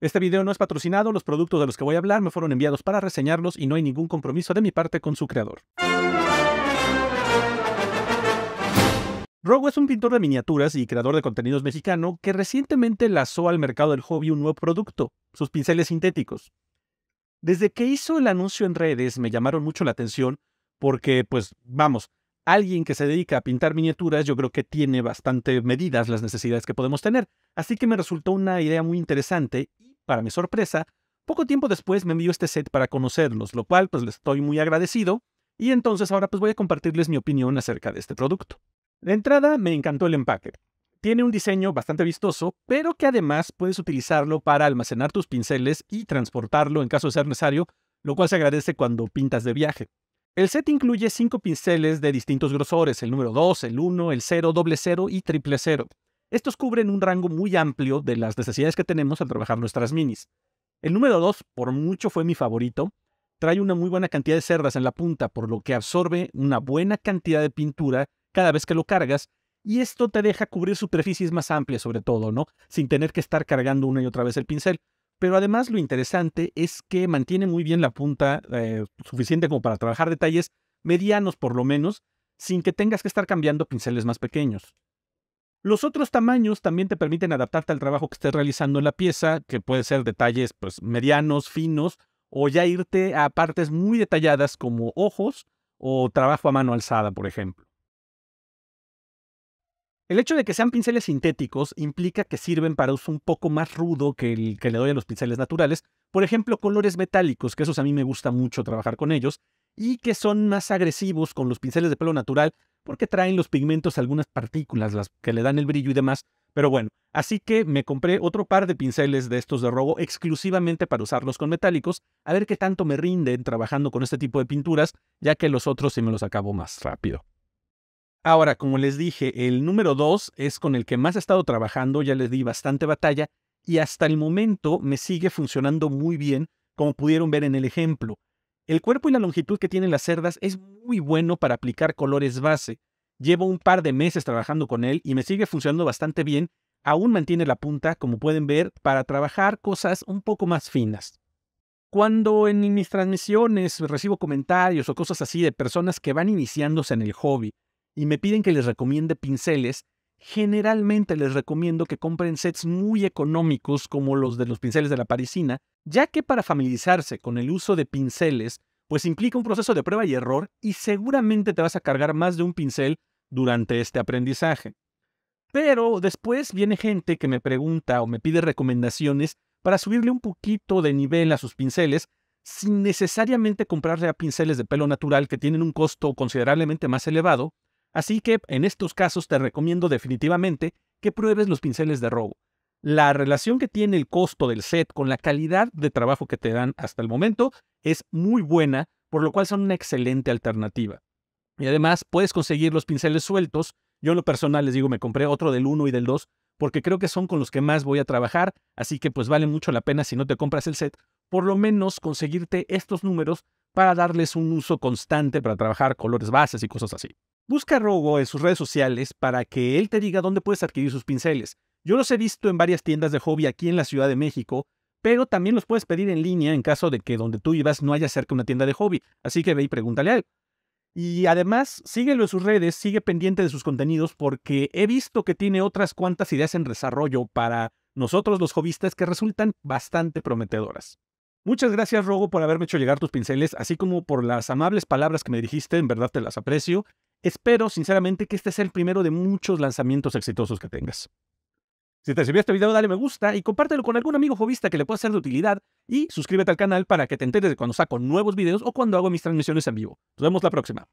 Este video no es patrocinado, los productos de los que voy a hablar me fueron enviados para reseñarlos y no hay ningún compromiso de mi parte con su creador. Rogo es un pintor de miniaturas y creador de contenidos mexicano que recientemente lanzó al mercado del hobby un nuevo producto, sus pinceles sintéticos. Desde que hizo el anuncio en redes me llamaron mucho la atención porque, pues, vamos, alguien que se dedica a pintar miniaturas yo creo que tiene bastante medidas las necesidades que podemos tener. Así que me resultó una idea muy interesante para mi sorpresa, poco tiempo después me envió este set para conocerlos, lo cual pues les estoy muy agradecido, y entonces ahora pues voy a compartirles mi opinión acerca de este producto. De entrada, me encantó el empaque. Tiene un diseño bastante vistoso, pero que además puedes utilizarlo para almacenar tus pinceles y transportarlo en caso de ser necesario, lo cual se agradece cuando pintas de viaje. El set incluye 5 pinceles de distintos grosores, el número 2, el 1, el 0, doble 0 y triple cero. Estos cubren un rango muy amplio de las necesidades que tenemos al trabajar nuestras minis. El número 2, por mucho, fue mi favorito. Trae una muy buena cantidad de cerdas en la punta, por lo que absorbe una buena cantidad de pintura cada vez que lo cargas, y esto te deja cubrir superficies más amplias sobre todo, ¿no? Sin tener que estar cargando una y otra vez el pincel. Pero además lo interesante es que mantiene muy bien la punta, eh, suficiente como para trabajar detalles medianos por lo menos, sin que tengas que estar cambiando pinceles más pequeños. Los otros tamaños también te permiten adaptarte al trabajo que estés realizando en la pieza, que puede ser detalles pues, medianos, finos, o ya irte a partes muy detalladas como ojos o trabajo a mano alzada, por ejemplo. El hecho de que sean pinceles sintéticos implica que sirven para uso un poco más rudo que el que le doy a los pinceles naturales, por ejemplo, colores metálicos, que esos a mí me gusta mucho trabajar con ellos, y que son más agresivos con los pinceles de pelo natural, porque traen los pigmentos, algunas partículas, las que le dan el brillo y demás. Pero bueno, así que me compré otro par de pinceles de estos de robo exclusivamente para usarlos con metálicos, a ver qué tanto me rinden trabajando con este tipo de pinturas, ya que los otros se me los acabo más rápido. Ahora, como les dije, el número 2 es con el que más he estado trabajando, ya les di bastante batalla, y hasta el momento me sigue funcionando muy bien, como pudieron ver en el ejemplo. El cuerpo y la longitud que tienen las cerdas es muy bueno para aplicar colores base. Llevo un par de meses trabajando con él y me sigue funcionando bastante bien. Aún mantiene la punta, como pueden ver, para trabajar cosas un poco más finas. Cuando en mis transmisiones recibo comentarios o cosas así de personas que van iniciándose en el hobby y me piden que les recomiende pinceles, generalmente les recomiendo que compren sets muy económicos como los de los pinceles de la parisina, ya que para familiarizarse con el uso de pinceles, pues implica un proceso de prueba y error y seguramente te vas a cargar más de un pincel durante este aprendizaje. Pero después viene gente que me pregunta o me pide recomendaciones para subirle un poquito de nivel a sus pinceles sin necesariamente comprarle a pinceles de pelo natural que tienen un costo considerablemente más elevado Así que en estos casos te recomiendo definitivamente que pruebes los pinceles de robo. La relación que tiene el costo del set con la calidad de trabajo que te dan hasta el momento es muy buena, por lo cual son una excelente alternativa. Y además puedes conseguir los pinceles sueltos. Yo en lo personal les digo, me compré otro del 1 y del 2 porque creo que son con los que más voy a trabajar, así que pues vale mucho la pena si no te compras el set, por lo menos conseguirte estos números para darles un uso constante para trabajar colores bases y cosas así. Busca a Robo en sus redes sociales para que él te diga dónde puedes adquirir sus pinceles. Yo los he visto en varias tiendas de hobby aquí en la Ciudad de México, pero también los puedes pedir en línea en caso de que donde tú ibas no haya cerca una tienda de hobby. Así que ve y pregúntale algo. Y además, síguelo en sus redes, sigue pendiente de sus contenidos porque he visto que tiene otras cuantas ideas en desarrollo para nosotros los hobbyistas que resultan bastante prometedoras. Muchas gracias, Rogo, por haberme hecho llegar tus pinceles, así como por las amables palabras que me dijiste, en verdad te las aprecio. Espero, sinceramente, que este sea el primero de muchos lanzamientos exitosos que tengas. Si te sirvió este video, dale me gusta y compártelo con algún amigo jovista que le pueda ser de utilidad y suscríbete al canal para que te enteres de cuando saco nuevos videos o cuando hago mis transmisiones en vivo. Nos vemos la próxima.